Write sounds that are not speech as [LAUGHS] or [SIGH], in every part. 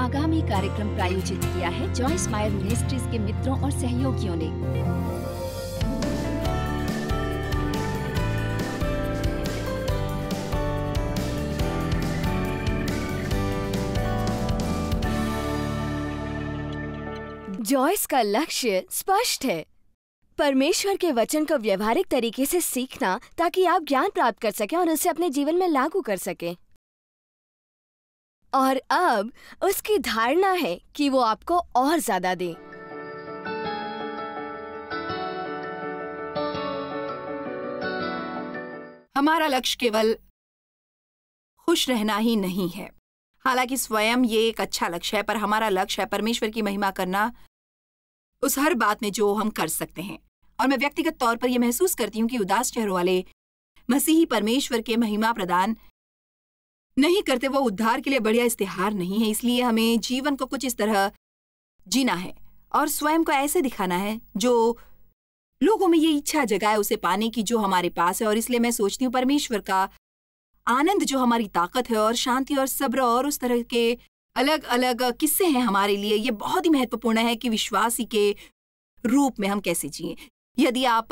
आगामी कार्यक्रम प्रायोजित किया है जॉयस मायर मिनिस्ट्रीज के मित्रों और सहयोगियों ने जॉयस का लक्ष्य स्पष्ट है परमेश्वर के वचन को व्यवहारिक तरीके से सीखना ताकि आप ज्ञान प्राप्त कर सकें और उसे अपने जीवन में लागू कर सकें और अब उसकी धारणा है कि वो आपको और ज्यादा दे हमारा लक्ष्य केवल खुश रहना ही नहीं है हालांकि स्वयं ये एक अच्छा लक्ष्य है पर हमारा लक्ष्य है परमेश्वर की महिमा करना उस हर बात में जो हम कर सकते हैं और मैं व्यक्तिगत तौर पर यह महसूस करती हूँ कि उदास चेहरों वाले मसीही परमेश्वर के महिमा प्रदान नहीं करते वो उद्धार के लिए बढ़िया इश्तेहार नहीं है इसलिए हमें जीवन को कुछ इस तरह जीना है और स्वयं को ऐसे दिखाना है जो लोगों में ये इच्छा जगाए उसे पाने की जो हमारे पास है और इसलिए मैं सोचती हूँ परमेश्वर का आनंद जो हमारी ताकत है और शांति और सब्र और उस तरह के अलग अलग किस्से हैं हमारे लिए ये बहुत ही महत्वपूर्ण है कि विश्वासी के रूप में हम कैसे जिए यदि आप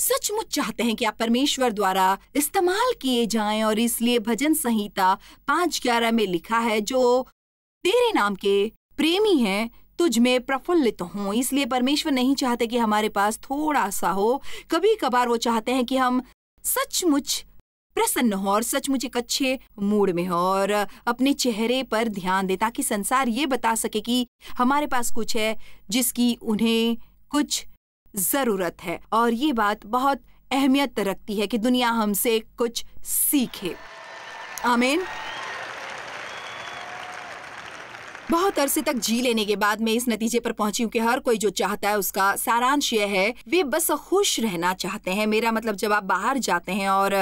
सचमुच चाहते हैं कि आप परमेश्वर द्वारा इस्तेमाल किए जाएं और इसलिए भजन संहिता पांच ग्यारह में लिखा है जो तेरे नाम के प्रेमी हैं तुझ में प्रफुल्लित हों इसलिए परमेश्वर नहीं चाहते कि हमारे पास थोड़ा सा हो कभी कभार वो चाहते हैं कि हम सचमुच प्रसन्न हो और सचमुच एक अच्छे मूड में हो और अपने चेहरे पर ध्यान दे ताकि संसार ये बता सके कि हमारे पास कुछ है जिसकी उन्हें कुछ ज़रूरत है और ये बात बहुत अहमियत रखती है कि दुनिया हमसे कुछ सीखे आमीन बहुत अरसे तक जी लेने के बाद मैं इस नतीजे पर पहुंची हूं कि हर कोई जो चाहता है उसका सारांश यह है वे बस खुश रहना चाहते हैं मेरा मतलब जब आप बाहर जाते हैं और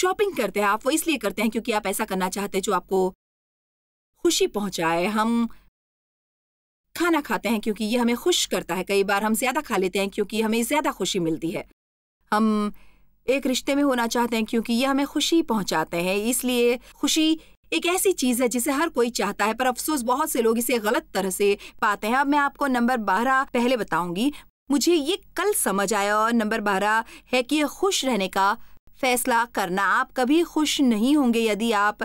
शॉपिंग करते हैं आप वो इसलिए करते हैं क्योंकि आप ऐसा करना चाहते हैं जो आपको खुशी पहुंचाए हम खाना खाते हैं क्योंकि ये हमें खुश करता है कई बार हम ज़्यादा खा लेते हैं क्योंकि हमें ज़्यादा खुशी मिलती है हम एक रिश्ते में होना चाहते हैं क्योंकि ये हमें खुशी पहुंचाते हैं इसलिए खुशी एक ऐसी चीज़ है जिसे हर कोई चाहता है पर अफसोस बहुत से लोग इसे गलत तरह से पाते हैं अब मैं आपको नंबर बारह पहले बताऊंगी मुझे ये कल समझ आया और नंबर बारह है कि खुश रहने का फैसला करना आप कभी खुश नहीं होंगे यदि आप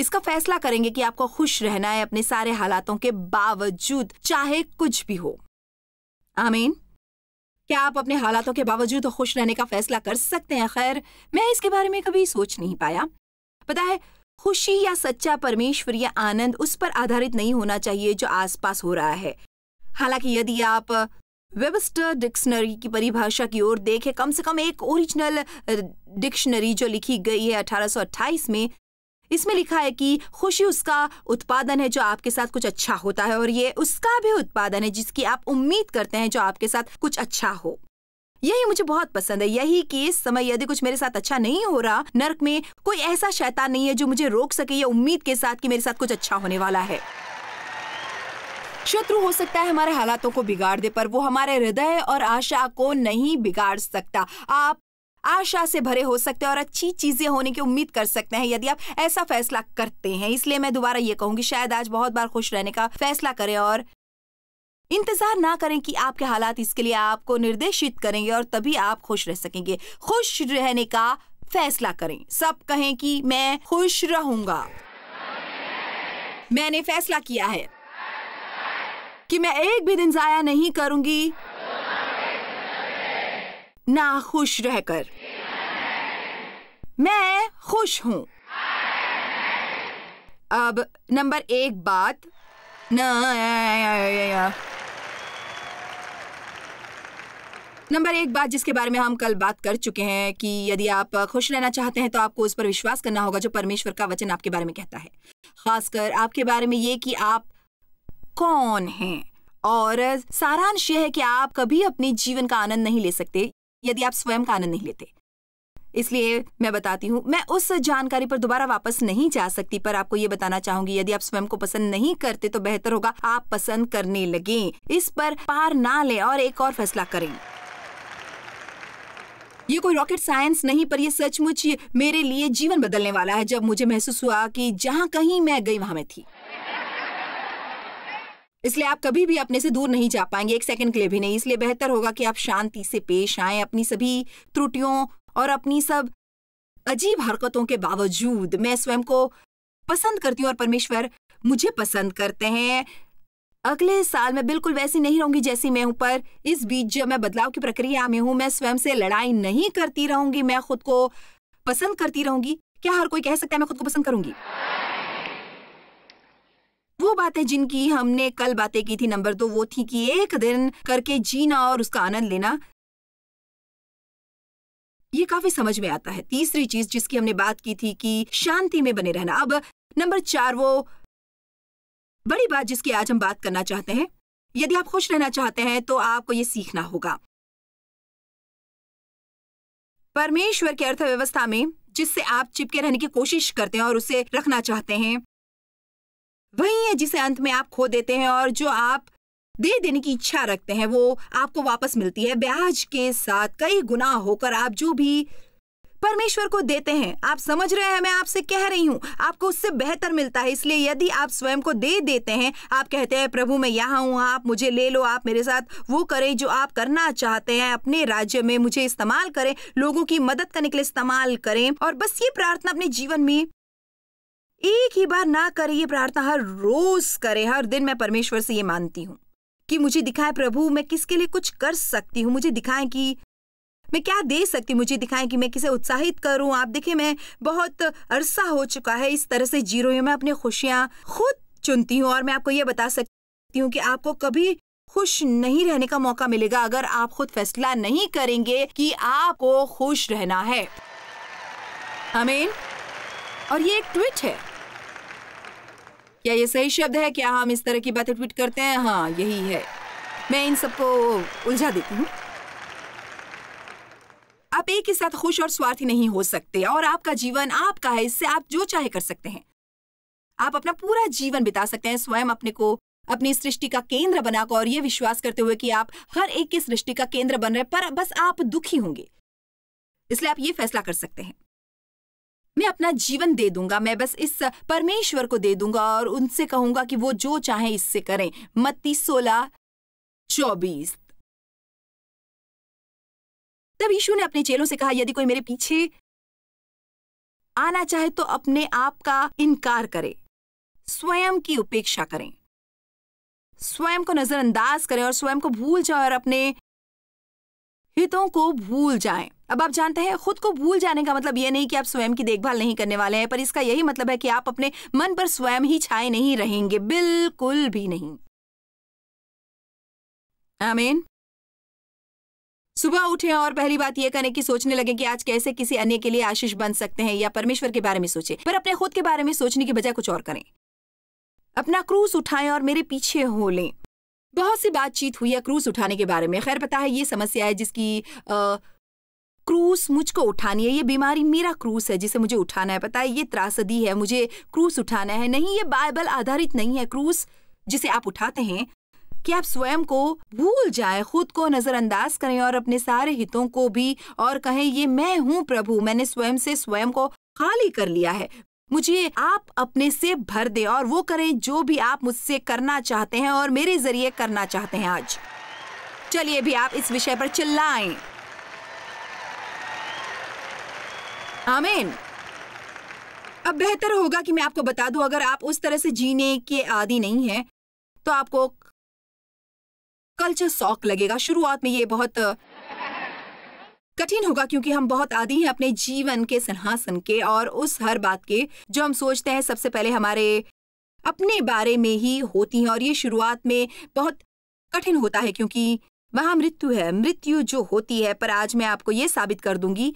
इसका फैसला करेंगे कि आपको खुश रहना है अपने सारे हालातों के बावजूद चाहे कुछ भी हो आमीन क्या आप अपने हालातों के बावजूद खुश रहने का फैसला कर सकते हैं खैर मैं इसके बारे में कभी सोच नहीं पाया पता है खुशी या सच्चा परमेश्वर या आनंद उस पर आधारित नहीं होना चाहिए जो आसपास हो रहा है हालांकि यदि आप वेबस्टर डिक्शनरी की परिभाषा की ओर देखें कम से कम एक ओरिजिनल डिक्शनरी जो लिखी गई है अठारह में इसमें लिखा है कि खुशी उसका उत्पादन है जो आपके साथ कुछ अच्छा होता है और ये उसका भी उत्पादन है जिसकी आप उम्मीद करते हैं जो आपके साथ कुछ अच्छा हो यही मुझे बहुत पसंद है यही कि इस समय यदि कुछ मेरे साथ अच्छा नहीं हो रहा नर्क में कोई ऐसा शैतान नहीं है जो मुझे रोक सके या उम्मीद के साथ कि मेरे साथ कुछ अच्छा होने वाला है शत्रु हो सकता है हमारे हालातों को बिगाड़ दे पर वो हमारे हृदय और आशा को नहीं बिगाड़ सकता आप आशा से भरे हो सकते हैं और अच्छी चीजें होने की उम्मीद कर सकते हैं यदि आप ऐसा फैसला करते हैं इसलिए मैं दोबारा ये कहूंगी शायद आज बहुत बार खुश रहने का फैसला करें और इंतजार ना करें कि आपके हालात इसके लिए आपको निर्देशित करेंगे और तभी आप खुश रह सकेंगे खुश रहने का फैसला करें सब कहें कि मैं खुश रहूंगा मैंने फैसला किया है कि मैं एक भी दिन जाया नहीं करूंगी ना खुश रहकर मैं खुश हूँ अब नंबर एक बात नंबर एक बात जिसके बारे में हम कल बात कर चुके हैं कि यदि आप खुश रहना चाहते हैं तो आपको उस पर विश्वास करना होगा जो परमेश्वर का वचन आपके बारे में कहता है खासकर आपके बारे में ये कि आप कौन हैं और सारांश यह है कि आप कभी अपने जीवन का आनंद नहीं ले सकते यदि आप स्वयं का आनंद नहीं लेते इसलिए मैं बताती हूँ मैं उस जानकारी पर दोबारा वापस नहीं जा सकती पर आपको ये बताना चाहूंगी यदि आप स्वयं को पसंद नहीं करते तो बेहतर होगा आप पसंद करने लगे इस पर पार ना ले और एक और फैसला करें ये कोई रॉकेट साइंस नहीं पर यह सचमुच मेरे लिए जीवन बदलने वाला है जब मुझे महसूस हुआ कि जहाँ कहीं मैं गई वहां मैं थी इसलिए आप कभी भी अपने से दूर नहीं जा पाएंगे एक सेकंड के लिए भी नहीं इसलिए बेहतर होगा कि आप शांति से पेश आए अपनी सभी त्रुटियों और अपनी सब अजीब हरकतों के बावजूद मैं स्वयं को पसंद करती हूँ और परमेश्वर मुझे पसंद करते हैं अगले साल मैं बिल्कुल वैसी नहीं रहूंगी जैसी मैं हूं पर इस बीच जब मैं बदलाव की प्रक्रिया में हूं मैं स्वयं से लड़ाई नहीं करती रहूंगी मैं खुद को पसंद करती रहूंगी क्या हर कोई कह सकता है मैं खुद को पसंद करूंगी वो बातें जिनकी हमने कल बातें की थी नंबर दो तो वो थी कि एक दिन करके जीना और उसका आनंद लेना ये काफी समझ में आता है तीसरी चीज जिसकी हमने बात की थी कि शांति में बने रहना अब नंबर चार वो बड़ी बात जिसकी आज हम बात करना चाहते हैं यदि आप खुश रहना चाहते हैं तो आपको ये सीखना होगा परमेश्वर की अर्थव्यवस्था में जिससे आप चिपके रहने की कोशिश करते हैं और उसे रखना चाहते हैं वही है जिसे अंत में आप खो देते हैं और जो आप दे देने की इच्छा रखते हैं वो आपको वापस मिलती है ब्याज के साथ कई गुना होकर आप जो भी परमेश्वर को देते हैं आप समझ रहे हैं मैं आपसे कह रही हूँ आपको उससे बेहतर मिलता है इसलिए यदि आप स्वयं को दे देते हैं आप कहते हैं प्रभु मैं यहाँ हूँ आप मुझे ले लो आप मेरे साथ वो करें जो आप करना चाहते हैं अपने राज्य में मुझे इस्तेमाल करें लोगों की मदद करने के लिए इस्तेमाल करें और बस ये प्रार्थना अपने जीवन में एक ही बार ना करे ये प्रार्थना हर रोज करे हर दिन मैं परमेश्वर से ये मानती हूँ कि मुझे दिखाए प्रभु मैं किसके लिए कुछ कर सकती हूँ मुझे दिखाएं कि मैं क्या दे सकती हूँ मुझे दिखाएं कि मैं किसे उत्साहित करूँ आप देखिए मैं बहुत अरसा हो चुका है इस तरह से जी रही हूँ मैं अपनी खुशियाँ खुद चुनती हूँ और मैं आपको ये बता सकती हूँ कि आपको कभी खुश नहीं रहने का मौका मिलेगा अगर आप खुद फैसला नहीं करेंगे कि आपको खुश रहना है हमें और ये एक ट्वीट है क्या ये सही शब्द है क्या हम इस तरह की बातें ट्वीट करते हैं हाँ यही है मैं इन सबको उलझा देती हूँ आप एक ही साथ खुश और स्वार्थी नहीं हो सकते और आपका जीवन आपका है इससे आप जो चाहे कर सकते हैं आप अपना पूरा जीवन बिता सकते हैं स्वयं अपने को अपनी सृष्टि का केंद्र बनाकर और ये विश्वास करते हुए कि आप हर एक की सृष्टि का केंद्र बन रहे पर बस आप दुखी होंगे इसलिए आप ये फैसला कर सकते हैं मैं अपना जीवन दे दूंगा मैं बस इस परमेश्वर को दे दूंगा और उनसे कहूंगा कि वो जो चाहे इससे करें मत्ती सोलह चौबीस तब यीशु ने अपने चेलों से कहा यदि कोई मेरे पीछे आना चाहे तो अपने आप का इनकार करे स्वयं की उपेक्षा करें स्वयं को नजरअंदाज करें और स्वयं को भूल जाए और अपने हितों को भूल जाएं अब आप जानते हैं खुद को भूल जाने का मतलब ये नहीं कि आप स्वयं की देखभाल नहीं करने वाले हैं पर इसका यही मतलब है कि आप अपने मन पर स्वयं ही छाए नहीं रहेंगे बिल्कुल भी नहीं आमीन सुबह उठे और पहली बात यह करें कि सोचने लगे कि आज कैसे किसी अन्य के लिए आशीष बन सकते हैं या परमेश्वर के बारे में सोचे पर अपने खुद के बारे में सोचने की बजाय कुछ और करें अपना क्रूस उठाएं और मेरे पीछे हो लें बहुत सी बातचीत हुई है क्रूस उठाने के बारे में खैर पता है ये समस्या है जिसकी आ, क्रूस मुझको उठानी है ये बीमारी मेरा क्रूस है जिसे मुझे उठाना है पता है ये त्रासदी है मुझे क्रूस उठाना है नहीं ये बाइबल आधारित नहीं है क्रूस जिसे आप उठाते हैं कि आप स्वयं को भूल जाए खुद को नजरअंदाज करें और अपने सारे हितों को भी और कहें ये मैं हूँ प्रभु मैंने स्वयं से स्वयं को खाली कर लिया है मुझे आप अपने से भर दे और वो करें जो भी आप मुझसे करना चाहते हैं और मेरे जरिए करना चाहते हैं आज चलिए भी आप इस विषय पर चिल्लाएं आमीन अब बेहतर होगा कि मैं आपको बता दूं अगर आप उस तरह से जीने के आदि नहीं हैं तो आपको कल्चर शॉक लगेगा शुरुआत में ये बहुत कठिन होगा क्योंकि हम बहुत आदि हैं अपने जीवन के सिंहासन के और उस हर बात के जो हम सोचते हैं सबसे पहले हमारे अपने बारे में ही होती हैं और ये शुरुआत में बहुत कठिन होता है क्योंकि वहां मृत्यु है मृत्यु जो होती है पर आज मैं आपको ये साबित कर दूंगी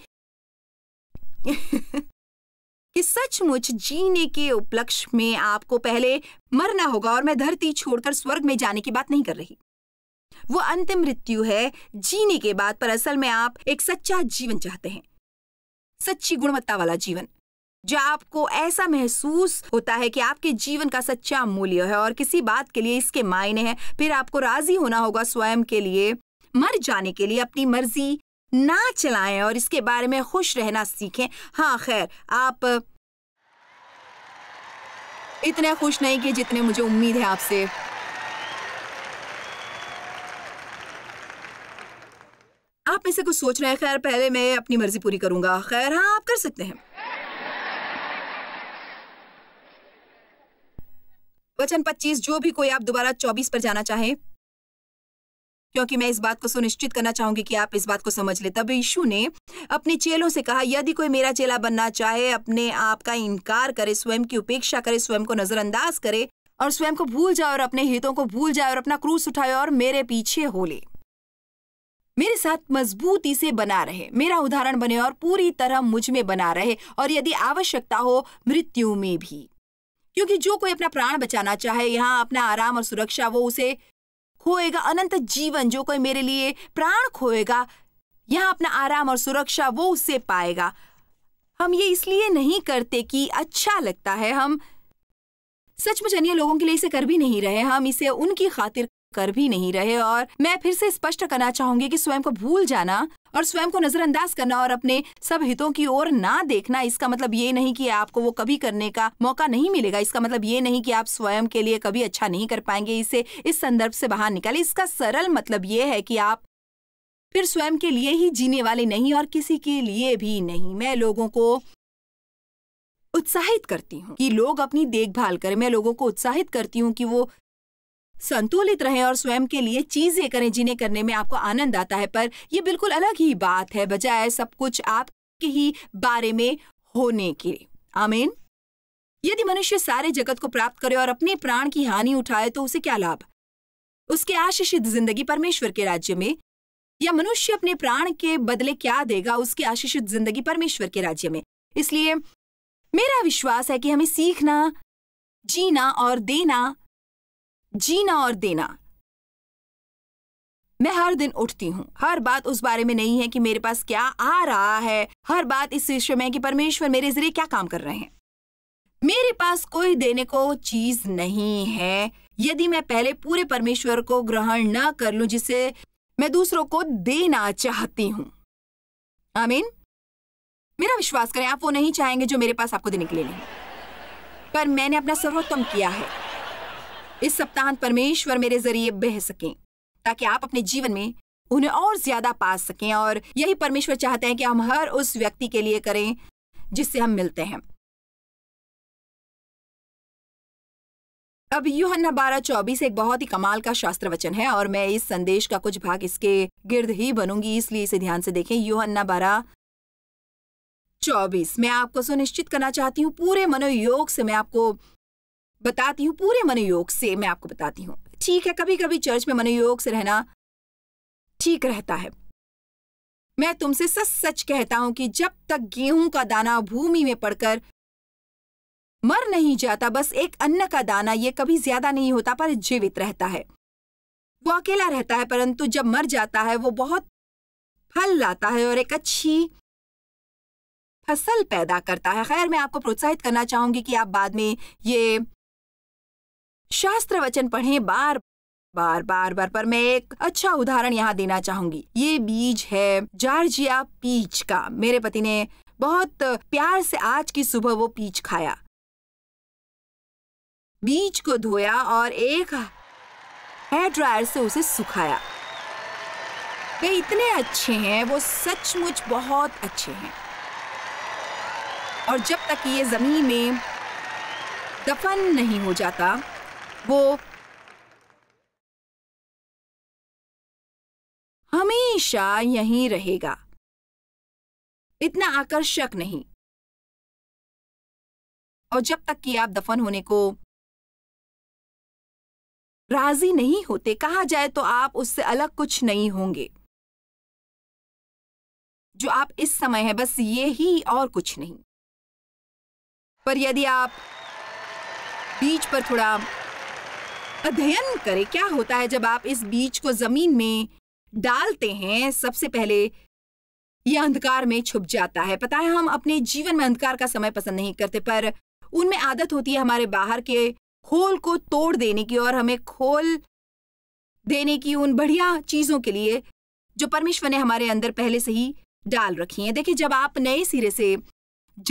[LAUGHS] कि सचमुच जीने के उपलक्ष में आपको पहले मरना होगा और मैं धरती छोड़कर स्वर्ग में जाने की बात नहीं कर रही वो अंतिम मृत्यु है जीने के बाद पर असल में आप एक सच्चा जीवन चाहते हैं सच्ची गुणवत्ता वाला जीवन जो आपको ऐसा महसूस होता है कि आपके जीवन का सच्चा मूल्य है और किसी बात के लिए इसके मायने हैं फिर आपको राजी होना होगा स्वयं के लिए मर जाने के लिए अपनी मर्जी ना चलाएं और इसके बारे में खुश रहना सीखें हाँ खैर आप इतने खुश नहीं कि जितने मुझे उम्मीद है आपसे आप में से कुछ सोच रहे हैं खैर पहले मैं अपनी मर्जी पूरी करूंगा खैर हाँ आप कर सकते हैं वचन 25 जो भी कोई आप दोबारा 24 पर जाना चाहें क्योंकि मैं इस बात को सुनिश्चित करना चाहूंगी कि आप इस बात को समझ ले तब यीशु ने अपने चेलों से कहा यदि कोई मेरा चेला बनना चाहे अपने आप का इनकार करे स्वयं की उपेक्षा करे स्वयं को नजरअंदाज करे और स्वयं को भूल जाए और अपने हितों को भूल जाए और अपना क्रूस उठाए और मेरे पीछे हो ले मेरे साथ मजबूती से बना रहे मेरा उदाहरण बने और पूरी तरह मुझ में बना रहे और यदि आवश्यकता हो मृत्यु में भी क्योंकि जो कोई अपना प्राण बचाना चाहे यहाँ अपना आराम और सुरक्षा वो उसे खोएगा अनंत जीवन जो कोई मेरे लिए प्राण खोएगा यहाँ अपना आराम और सुरक्षा वो उसे पाएगा हम ये इसलिए नहीं करते कि अच्छा लगता है हम सचमुच अन्य लोगों के लिए इसे कर भी नहीं रहे हम इसे उनकी खातिर कर भी नहीं रहे और मैं फिर से स्पष्ट करना चाहूंगी कि स्वयं को भूल जाना और स्वयं को नजरअंदाज करना और अपने सब हितों की ओर ना देखना इसका मतलब ये नहीं कि आपको वो कभी करने का मौका नहीं मिलेगा इसका मतलब ये नहीं कि आप स्वयं के लिए कभी अच्छा नहीं कर पाएंगे इसे इस संदर्भ से बाहर निकाले इसका सरल मतलब ये है कि आप फिर स्वयं के लिए ही जीने वाले नहीं और किसी के लिए भी नहीं मैं लोगों को उत्साहित करती हूँ कि लोग अपनी देखभाल करें मैं लोगों को उत्साहित करती हूँ कि वो संतुलित रहें और स्वयं के लिए चीजें करें जिन्हें करने में आपको आनंद आता है पर यह बिल्कुल अलग ही बात है बजाय सब कुछ आपके ही बारे में होने के आमीन यदि मनुष्य सारे जगत को प्राप्त करे और अपने प्राण की हानि उठाए तो उसे क्या लाभ उसके आशीषित जिंदगी परमेश्वर के राज्य में या मनुष्य अपने प्राण के बदले क्या देगा उसकी आशीषित जिंदगी परमेश्वर के राज्य में इसलिए मेरा विश्वास है कि हमें सीखना जीना और देना जीना और देना मैं हर दिन उठती हूँ हर बात उस बारे में नहीं है कि मेरे पास क्या आ रहा है हर बात इस विषय में कि परमेश्वर मेरे जरिए क्या काम कर रहे हैं मेरे पास कोई देने को चीज नहीं है यदि मैं पहले पूरे परमेश्वर को ग्रहण न कर लूं जिसे मैं दूसरों को देना चाहती हूं आमीन मेरा विश्वास करें आप वो नहीं चाहेंगे जो मेरे पास आपको देने के लिए नहीं पर मैंने अपना सर्वोत्तम किया है इस सप्ताह परमेश्वर मेरे जरिए बह सकें ताकि आप अपने जीवन में उन्हें और ज्यादा पा सकें और यही परमेश्वर चाहते हैं कि हम हर उस व्यक्ति के लिए करें जिससे हम मिलते हैं अब यूहन्ना बारह चौबीस एक बहुत ही कमाल का शास्त्र वचन है और मैं इस संदेश का कुछ भाग इसके गिर्द ही बनूंगी इसलिए इसे ध्यान से देखें यूहन्ना बारह चौबीस मैं आपको सुनिश्चित करना चाहती हूँ पूरे मनोयोग से मैं आपको बताती हूँ पूरे मनोयोग से मैं आपको बताती हूँ ठीक है कभी कभी चर्च में मनोयोग से रहना ठीक रहता है मैं तुमसे सच सच कहता हूं कि जब तक गेहूं का दाना भूमि में पड़कर मर नहीं जाता बस एक अन्न का दाना ये कभी ज्यादा नहीं होता पर जीवित रहता है वो अकेला रहता है परंतु जब मर जाता है वो बहुत फल लाता है और एक अच्छी फसल पैदा करता है खैर मैं आपको प्रोत्साहित करना चाहूंगी कि आप बाद में ये शास्त्र वचन पढ़े बार बार बार बार पर मैं एक अच्छा उदाहरण यहाँ देना चाहूंगी ये बीज है जार्जिया पीच का मेरे पति ने बहुत प्यार से आज की सुबह वो पीच खाया बीज को धोया और एक हेयर ड्रायर से उसे सुखाया वे इतने अच्छे हैं वो सचमुच बहुत अच्छे हैं और जब तक ये जमीन में दफन नहीं हो जाता वो हमेशा यहीं रहेगा इतना आकर्षक नहीं और जब तक कि आप दफन होने को राजी नहीं होते कहा जाए तो आप उससे अलग कुछ नहीं होंगे जो आप इस समय है बस ये ही और कुछ नहीं पर यदि आप बीच पर थोड़ा अध्ययन करें क्या होता है जब आप इस बीज को जमीन में डालते हैं सबसे पहले यह अंधकार में छुप जाता है पता है हम अपने जीवन में अंधकार का समय पसंद नहीं करते पर उनमें आदत होती है हमारे बाहर के खोल को तोड़ देने की और हमें खोल देने की उन बढ़िया चीजों के लिए जो परमेश्वर ने हमारे अंदर पहले से ही डाल रखी है देखिए जब आप नए सिरे से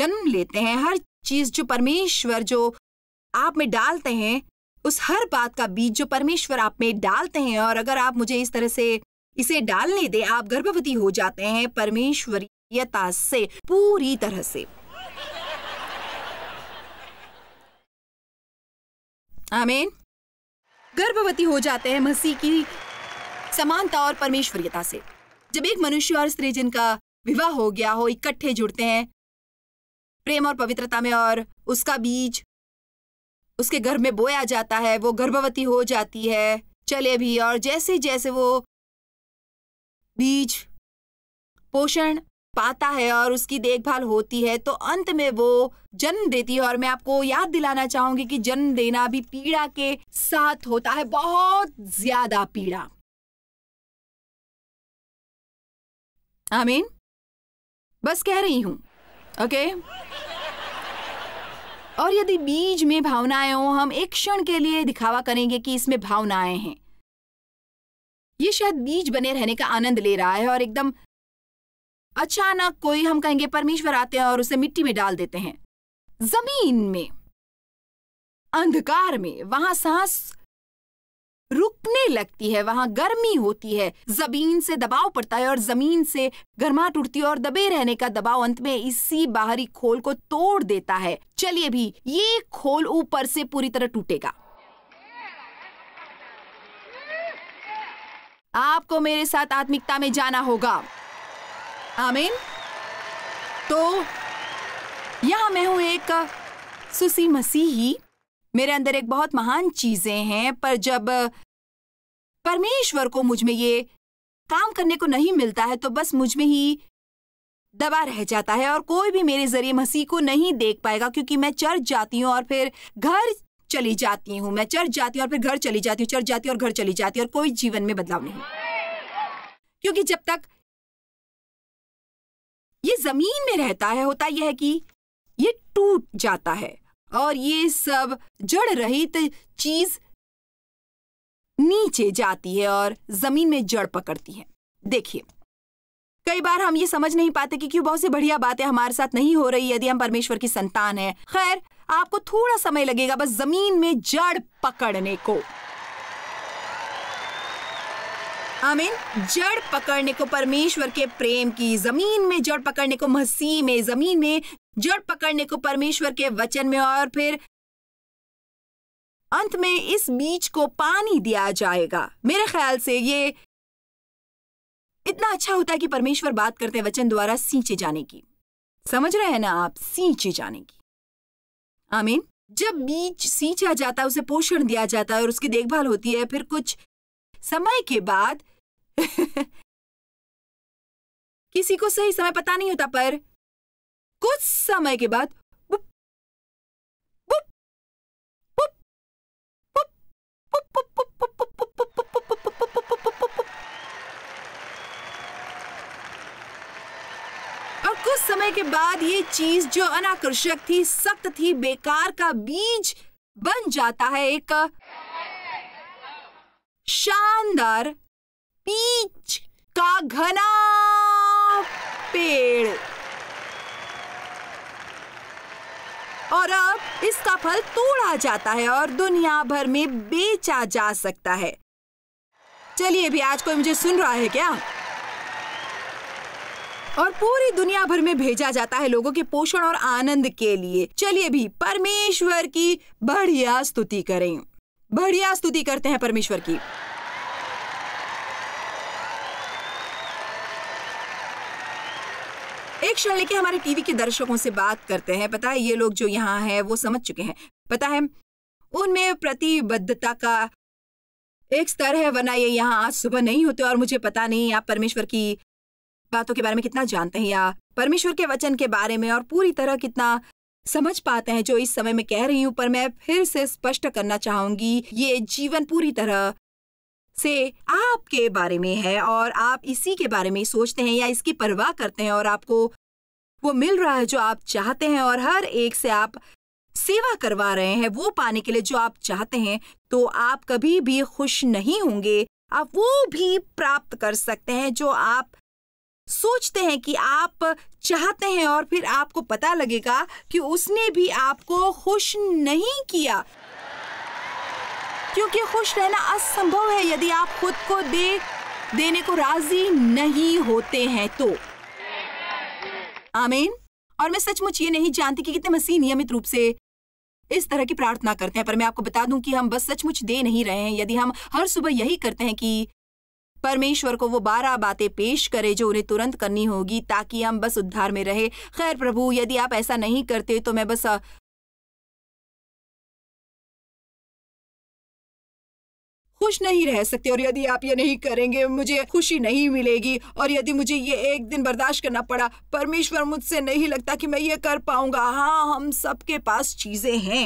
जन्म लेते हैं हर चीज जो परमेश्वर जो आप में डालते हैं उस हर बात का बीज जो परमेश्वर आप में डालते हैं और अगर आप मुझे इस तरह से इसे डालने दे आप गर्भवती हो जाते हैं परमेश्वरीयता से पूरी तरह से आमीन गर्भवती हो जाते हैं मसीह की समानता और परमेश्वरीयता से जब एक मनुष्य और स्त्री जिनका विवाह हो गया हो इकट्ठे जुड़ते हैं प्रेम और पवित्रता में और उसका बीज उसके घर में बोया जाता है वो गर्भवती हो जाती है चले भी और जैसे जैसे वो बीज पोषण पाता है और उसकी देखभाल होती है तो अंत में वो जन्म देती है और मैं आपको याद दिलाना चाहूंगी कि जन्म देना भी पीड़ा के साथ होता है बहुत ज्यादा पीड़ा आमीन बस कह रही हूं ओके okay? और यदि बीज में भावनाएं हो हम एक क्षण के लिए दिखावा करेंगे कि इसमें भावनाएं हैं ये शायद बीज बने रहने का आनंद ले रहा है और एकदम अचानक कोई हम कहेंगे परमेश्वर आते हैं और उसे मिट्टी में डाल देते हैं जमीन में अंधकार में वहां सांस रुकने लगती है वहाँ गर्मी होती है जमीन से दबाव पड़ता है और जमीन से गर्माहट उठती है और दबे रहने का दबाव अंत में इसी बाहरी खोल को तोड़ देता है चलिए भी ये खोल ऊपर से पूरी तरह टूटेगा आपको मेरे साथ आत्मिकता में जाना होगा आमीन तो यहां मैं हूं एक सुसी मसीही मेरे अंदर एक बहुत महान चीजें हैं पर जब परमेश्वर को मुझ में ये काम करने को नहीं मिलता है तो बस मुझ में ही दबा रह जाता है और कोई भी मेरे जरिए मसीह को नहीं देख पाएगा क्योंकि मैं चर्च जाती हूँ और फिर घर चली जाती हूँ मैं चर्च जाती हूँ और फिर घर चली जाती हूँ चर्च जाती हूँ और घर चली जाती हूँ और कोई जीवन में बदलाव नहीं क्योंकि जब तक ये जमीन में रहता है होता यह है कि ये टूट जाता है और ये सब जड़ रहित चीज नीचे जाती है और जमीन में जड़ पकड़ती है देखिए कई बार हम ये समझ नहीं पाते कि क्यों बहुत सी बढ़िया बातें हमारे साथ नहीं हो रही यदि हम परमेश्वर की संतान है खैर आपको थोड़ा समय लगेगा बस जमीन में जड़ पकड़ने को आमीन जड़ पकड़ने को परमेश्वर के प्रेम की जमीन में जड़ पकड़ने को मसीह में जमीन में जड़ पकड़ने को परमेश्वर के वचन में और फिर अंत में इस बीज को पानी दिया जाएगा मेरे ख्याल से ये इतना अच्छा होता है कि परमेश्वर बात करते वचन द्वारा सींचे जाने की समझ रहे हैं ना आप सींचे जाने की आमीन जब बीज सींचा जाता है उसे पोषण दिया जाता है और उसकी देखभाल होती है फिर कुछ समय के बाद किसी को सही समय पता नहीं होता पर कुछ समय के बाद और कुछ समय के बाद ये चीज जो अनाकर्षक थी सख्त थी बेकार का बीज बन जाता है एक शानदार पीच का घना पेड़ और अब इसका फल तोड़ा जाता है और दुनिया भर में बेचा जा सकता है चलिए भी आज कोई मुझे सुन रहा है क्या और पूरी दुनिया भर में भेजा जाता है लोगों के पोषण और आनंद के लिए चलिए भी परमेश्वर की बढ़िया स्तुति करें बढ़िया स्तुति करते हैं परमेश्वर की एक क्षण लेके हमारे टीवी के दर्शकों से बात करते हैं पता है ये लोग जो यहाँ है वो समझ चुके हैं पता है उनमें प्रतिबद्धता का एक स्तर है वरना ये यहाँ आज सुबह नहीं होते और मुझे पता नहीं आप परमेश्वर की बातों के बारे में कितना जानते हैं या परमेश्वर के वचन के बारे में और पूरी तरह कितना समझ पाते हैं जो इस समय में कह रही हूं पर मैं फिर से स्पष्ट करना चाहूंगी ये जीवन पूरी तरह से आपके बारे में है और आप इसी के बारे में सोचते हैं या इसकी परवाह करते हैं और आपको वो मिल रहा है जो आप चाहते हैं और हर एक से आप सेवा करवा रहे हैं वो पाने के लिए जो आप चाहते हैं तो आप कभी भी खुश नहीं होंगे आप वो भी प्राप्त कर सकते हैं जो आप सोचते हैं कि आप चाहते हैं और फिर आपको पता लगेगा कि उसने भी आपको खुश नहीं किया क्योंकि खुश रहना असंभव है यदि आप खुद को दे देने को राजी नहीं होते हैं तो आमीन और मैं सचमुच ये नहीं जानती कि कितने मसीह नियमित रूप से इस तरह की प्रार्थना करते हैं पर मैं आपको बता दूं कि हम बस सचमुच दे नहीं रहे हैं यदि हम हर सुबह यही करते हैं कि परमेश्वर को वो बारह बातें पेश करे जो उन्हें तुरंत करनी होगी ताकि हम बस उद्धार में रहे खैर प्रभु यदि आप ऐसा नहीं करते तो मैं बस खुश नहीं रह सकते और यदि आप ये नहीं करेंगे मुझे खुशी नहीं मिलेगी और यदि मुझे ये एक दिन बर्दाश्त करना पड़ा परमेश्वर मुझसे नहीं लगता कि मैं ये कर पाऊंगा हाँ हम सबके पास चीजें हैं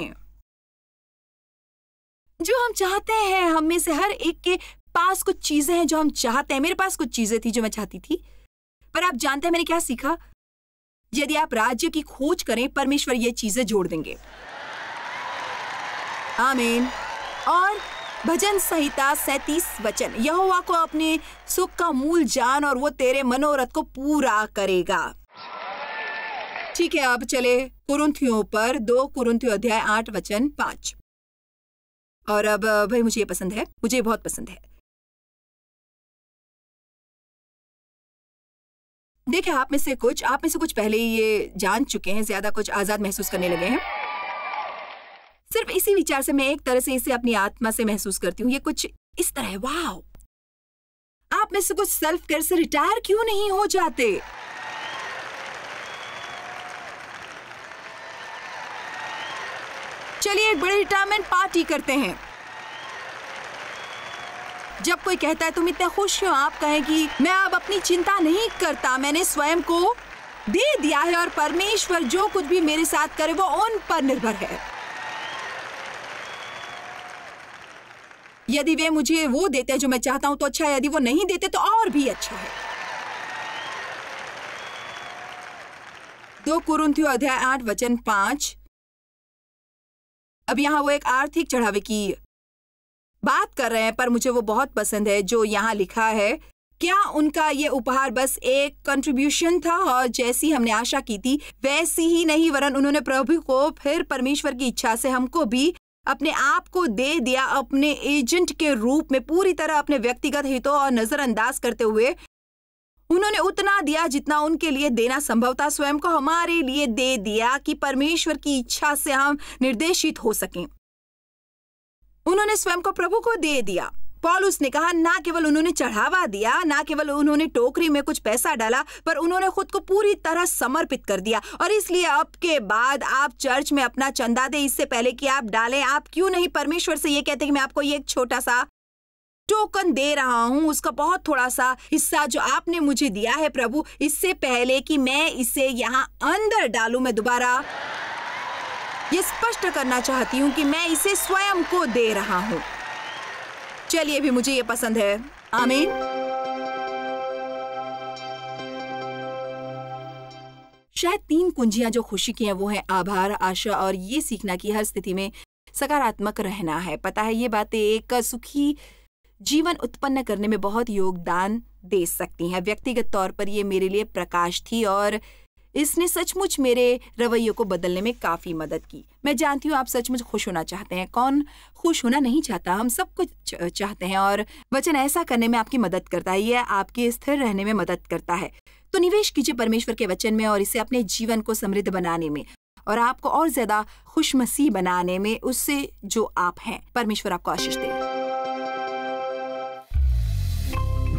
जो हम चाहते हैं हम में से हर एक के पास कुछ चीजें हैं जो हम चाहते हैं मेरे पास कुछ चीजें थी जो मैं चाहती थी पर आप जानते हैं मैंने क्या सीखा यदि आप राज्य की खोज करें परमेश्वर ये चीजें जोड़ देंगे आमीन और भजन संहिता सैतीस वचन यहोवा को अपने सुख का मूल जान और वो तेरे मनोरथ को पूरा करेगा ठीक है अब चले कुरुंथियों पर दो कुरुंथियो अध्याय आठ वचन पांच और अब भाई मुझे ये पसंद है मुझे बहुत पसंद है देखिए आप में से कुछ आप में से कुछ पहले ही ये जान चुके हैं ज्यादा कुछ आजाद महसूस करने लगे हैं सिर्फ इसी विचार से मैं एक तरह से इसे अपनी आत्मा से महसूस करती हूँ ये कुछ इस तरह है वाह आप में से कुछ सेल्फ केयर से रिटायर क्यों नहीं हो जाते चलिए एक बड़ी रिटायरमेंट पार्टी करते हैं जब कोई कहता है तुम इतने खुश हो आप कहें कि मैं अब अपनी चिंता नहीं करता मैंने स्वयं को दे दिया है और परमेश्वर जो कुछ भी मेरे साथ करे वो उन पर निर्भर है यदि वे मुझे वो देते हैं जो मैं चाहता हूं तो अच्छा है यदि वो नहीं देते तो और भी अच्छा है दो कुरुंथियो अध्याय आठ वचन पांच अब यहां वो एक आर्थिक चढ़ावे की बात कर रहे हैं पर मुझे वो बहुत पसंद है जो यहाँ लिखा है क्या उनका ये उपहार बस एक कंट्रीब्यूशन था और जैसी हमने आशा की थी वैसी ही नहीं वरन उन्होंने प्रभु को फिर परमेश्वर की इच्छा से हमको भी अपने आप को दे दिया अपने एजेंट के रूप में पूरी तरह अपने व्यक्तिगत हितों और नजरअंदाज करते हुए उन्होंने उतना दिया जितना उनके लिए देना संभव था स्वयं को हमारे लिए दे दिया कि परमेश्वर की इच्छा से हम निर्देशित हो सकें उन्होंने स्वयं को प्रभु को दे दिया पॉलुस ने कहा ना केवल उन्होंने चढ़ावा दिया ना केवल उन्होंने टोकरी में कुछ पैसा डाला पर उन्होंने खुद को पूरी तरह समर्पित कर दिया और इसलिए अब के बाद आप चर्च में अपना चंदा दे इससे पहले कि आप डालें आप क्यों नहीं परमेश्वर से ये कहते कि मैं आपको ये एक छोटा सा टोकन दे रहा हूँ उसका बहुत थोड़ा सा हिस्सा जो आपने मुझे दिया है प्रभु इससे पहले कि मैं इसे यहाँ अंदर डालू मैं दोबारा ये स्पष्ट करना चाहती हूँ कि मैं इसे स्वयं को दे रहा हूँ चलिए भी मुझे ये पसंद है आमीन शायद तीन कुंजियां जो खुशी की हैं वो है आभार आशा और ये सीखना कि हर स्थिति में सकारात्मक रहना है पता है ये बातें एक सुखी जीवन उत्पन्न करने में बहुत योगदान दे सकती हैं व्यक्तिगत तौर पर ये मेरे लिए प्रकाश थी और इसने सचमुच मेरे रवैये को बदलने में काफ़ी मदद की मैं जानती हूँ आप सचमुच खुश होना चाहते हैं कौन खुश होना नहीं चाहता हम सब कुछ चाहते हैं और वचन ऐसा करने में आपकी मदद करता है यह आपके स्थिर रहने में मदद करता है तो निवेश कीजिए परमेश्वर के वचन में और इसे अपने जीवन को समृद्ध बनाने में और आपको और ज्यादा खुशमसी बनाने में उससे जो आप हैं परमेश्वर आपको आशीष दे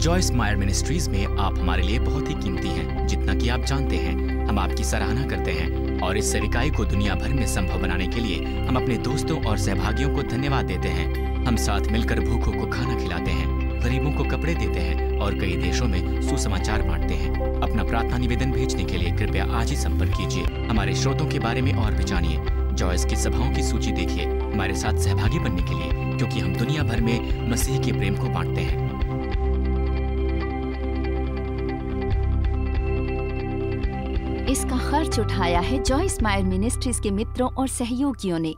जॉयस मायर मिनिस्ट्रीज में आप हमारे लिए बहुत ही कीमती हैं जितना कि आप जानते हैं हम आपकी सराहना करते हैं और इस सेविकाई को दुनिया भर में संभव बनाने के लिए हम अपने दोस्तों और सहभागियों को धन्यवाद देते हैं हम साथ मिलकर भूखों को खाना खिलाते हैं गरीबों को कपड़े देते हैं और कई देशों में सुसमाचार बांटते हैं अपना प्रार्थना निवेदन भेजने के लिए कृपया आज ही संपर्क कीजिए हमारे स्रोतों के बारे में और भी जानिए जॉयस की सभाओं की सूची देखिए हमारे साथ सहभागी बनने के लिए क्योंकि हम दुनिया भर में मसीह के प्रेम को बांटते हैं इसका खर्च उठाया है जॉयस मायर मिनिस्ट्रीज के मित्रों और सहयोगियों ने